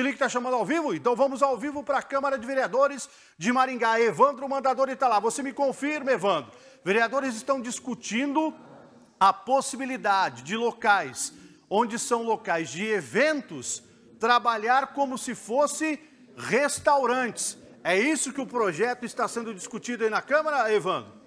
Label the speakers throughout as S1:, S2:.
S1: que está chamando ao vivo? Então vamos ao vivo para a Câmara de Vereadores de Maringá. Evandro o Mandador está lá. Você me confirma, Evandro. Vereadores estão discutindo a possibilidade de locais onde são locais de eventos trabalhar como se fosse restaurantes. É isso que o projeto está sendo discutido aí na Câmara, Evandro?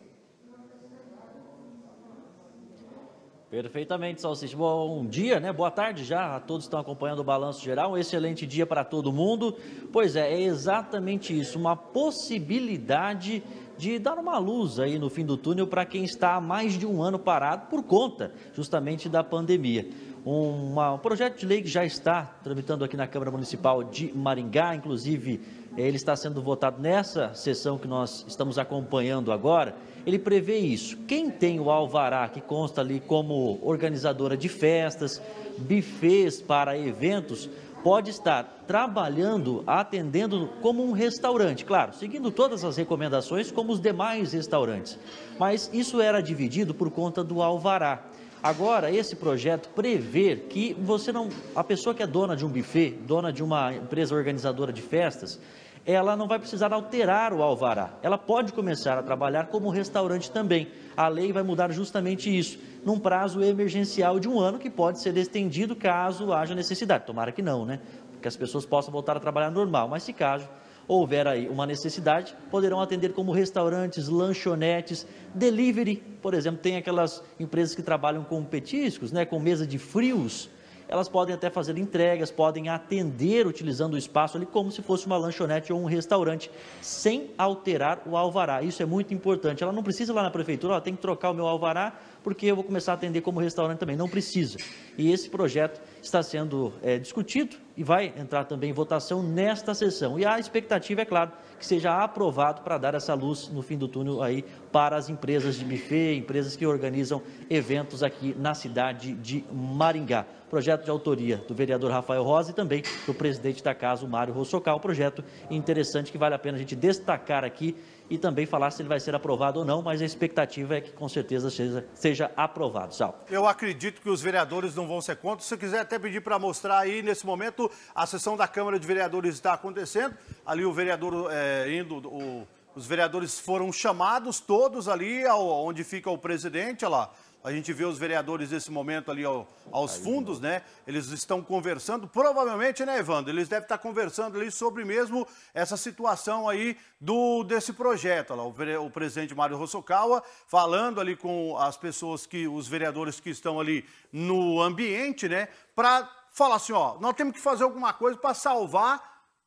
S2: Perfeitamente, Salsicha. Bom dia, né? Boa tarde já a todos que estão acompanhando o Balanço Geral. Um excelente dia para todo mundo. Pois é, é exatamente isso, uma possibilidade de dar uma luz aí no fim do túnel para quem está há mais de um ano parado por conta justamente da pandemia um projeto de lei que já está tramitando aqui na Câmara Municipal de Maringá, inclusive ele está sendo votado nessa sessão que nós estamos acompanhando agora. Ele prevê isso. Quem tem o alvará que consta ali como organizadora de festas, bufês para eventos, pode estar trabalhando, atendendo como um restaurante, claro, seguindo todas as recomendações como os demais restaurantes. Mas isso era dividido por conta do alvará. Agora, esse projeto prevê que você não. A pessoa que é dona de um buffet, dona de uma empresa organizadora de festas, ela não vai precisar alterar o alvará. Ela pode começar a trabalhar como restaurante também. A lei vai mudar justamente isso, num prazo emergencial de um ano que pode ser estendido caso haja necessidade. Tomara que não, né? Que as pessoas possam voltar a trabalhar normal, mas se caso houver aí uma necessidade, poderão atender como restaurantes, lanchonetes, delivery, por exemplo, tem aquelas empresas que trabalham com petiscos, né, com mesa de frios, elas podem até fazer entregas, podem atender utilizando o espaço ali como se fosse uma lanchonete ou um restaurante, sem alterar o alvará. Isso é muito importante. Ela não precisa ir lá na prefeitura, ela tem que trocar o meu alvará, porque eu vou começar a atender como restaurante também. Não precisa. E esse projeto está sendo é, discutido e vai entrar também em votação nesta sessão. E a expectativa, é claro, que seja aprovado para dar essa luz no fim do túnel aí para as empresas de buffet, empresas que organizam eventos aqui na cidade de Maringá. Projeto de autoria do vereador Rafael Rosa e também do presidente da casa, o Mário Rossocal. Projeto interessante que vale a pena a gente destacar aqui e também falar se ele vai ser aprovado ou não, mas a expectativa é que com certeza seja, seja aprovado, Sal.
S1: Eu acredito que os vereadores não vão ser contra. Se quiser até pedir para mostrar aí nesse momento, a sessão da Câmara de Vereadores está acontecendo. Ali o vereador é, indo, o, os vereadores foram chamados todos ali, ao, onde fica o presidente, olha lá a gente vê os vereadores nesse momento ali ao, aos Aí, fundos, mano. né? Eles estão conversando, provavelmente, né, Evandro? Eles devem estar conversando ali sobre mesmo essa situação aí do, desse projeto. Lá, o, o presidente Mário Rossokawa falando ali com as pessoas que, os vereadores que estão ali no ambiente, né? Para falar assim, ó, nós temos que fazer alguma coisa para salvar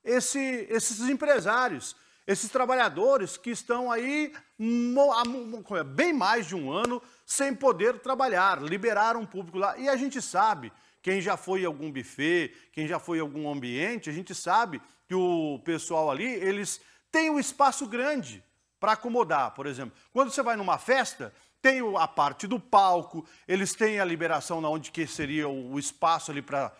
S1: esse, esses empresários esses trabalhadores que estão aí há é, bem mais de um ano sem poder trabalhar, liberar um público lá. E a gente sabe, quem já foi em algum buffet, quem já foi em algum ambiente, a gente sabe que o pessoal ali, eles têm um espaço grande para acomodar, por exemplo. Quando você vai numa festa, tem a parte do palco, eles têm a liberação na onde que seria o espaço ali para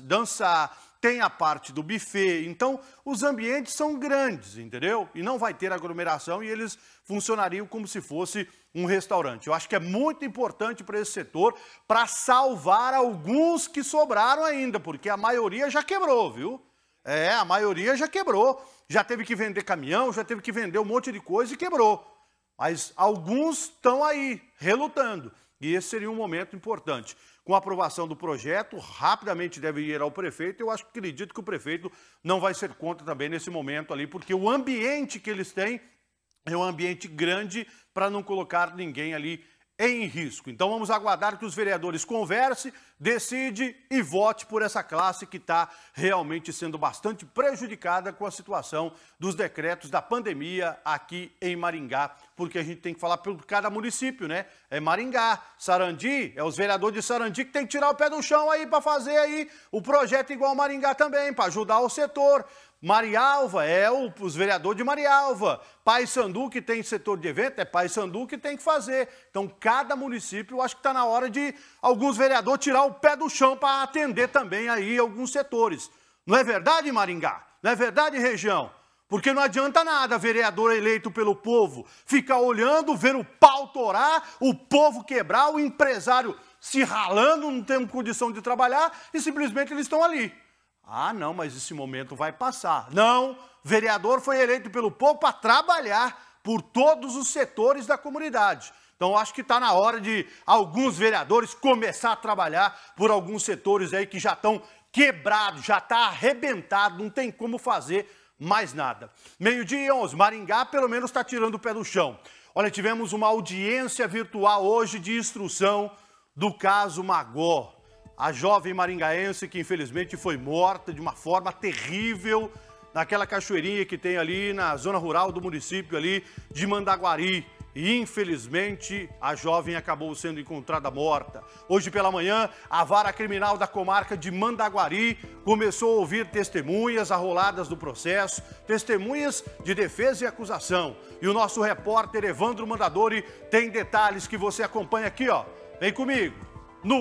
S1: dançar, tem a parte do buffet. Então, os ambientes são grandes, entendeu? E não vai ter aglomeração e eles funcionariam como se fosse um restaurante. Eu acho que é muito importante para esse setor para salvar alguns que sobraram ainda, porque a maioria já quebrou, viu? É, a maioria já quebrou. Já teve que vender caminhão, já teve que vender um monte de coisa e quebrou. Mas alguns estão aí, relutando. E esse seria um momento importante. Com a aprovação do projeto, rapidamente deve ir ao prefeito. Eu acho que acredito que o prefeito não vai ser contra também nesse momento ali, porque o ambiente que eles têm é um ambiente grande para não colocar ninguém ali em risco. Então vamos aguardar que os vereadores conversem, decide e vote por essa classe que está realmente sendo bastante prejudicada com a situação dos decretos da pandemia aqui em Maringá, porque a gente tem que falar por cada município, né? É Maringá, Sarandi, é os vereadores de Sarandi que tem que tirar o pé do chão aí para fazer aí o projeto igual Maringá também, para ajudar o setor. Marialva é o, os vereadores de Marialva. Pai Sandu, que tem setor de evento, é Pai Sandu que tem que fazer. Então, cada município, acho que está na hora de alguns vereadores tirar o pé do chão para atender também aí alguns setores. Não é verdade, Maringá? Não é verdade, região? Porque não adianta nada vereador eleito pelo povo ficar olhando, ver o pau torar, o povo quebrar, o empresário se ralando, não tendo condição de trabalhar e simplesmente eles estão ali. Ah, não, mas esse momento vai passar. Não, vereador foi eleito pelo povo para trabalhar por todos os setores da comunidade. Então, acho que está na hora de alguns vereadores começar a trabalhar por alguns setores aí que já estão quebrados, já está arrebentado, não tem como fazer mais nada. Meio-dia 11, Maringá pelo menos está tirando o pé do chão. Olha, tivemos uma audiência virtual hoje de instrução do caso Magó a jovem maringaense que infelizmente foi morta de uma forma terrível naquela cachoeirinha que tem ali na zona rural do município ali de Mandaguari. E infelizmente a jovem acabou sendo encontrada morta. Hoje pela manhã, a vara criminal da comarca de Mandaguari começou a ouvir testemunhas arroladas do processo, testemunhas de defesa e acusação. E o nosso repórter Evandro Mandadori tem detalhes que você acompanha aqui, ó. Vem comigo.